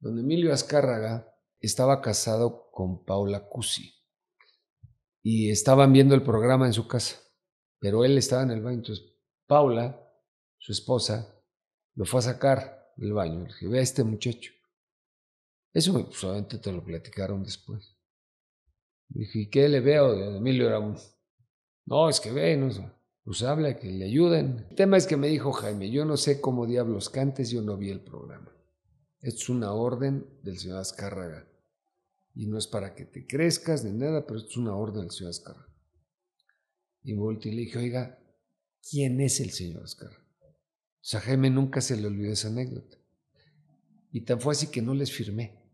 don Emilio Azcárraga estaba casado con Paula Cusi y estaban viendo el programa en su casa, pero él estaba en el baño. Entonces, Paula, su esposa, lo fue a sacar del baño. Le dije, ve a este muchacho. Eso solamente pues, te lo platicaron después. Le dije, ¿y qué le veo? Don Emilio era un... No, es que ve, no pues habla, que le ayuden. El tema es que me dijo Jaime, yo no sé cómo diablos cantes, yo no vi el programa. Es una orden del señor Azcárraga. Y no es para que te crezcas ni nada, pero es una orden del señor Azcárraga. Y volteé y le dije, oiga, ¿quién es el señor Azcárraga? O sea, Jaime nunca se le olvidó esa anécdota. Y tan fue así que no les firmé.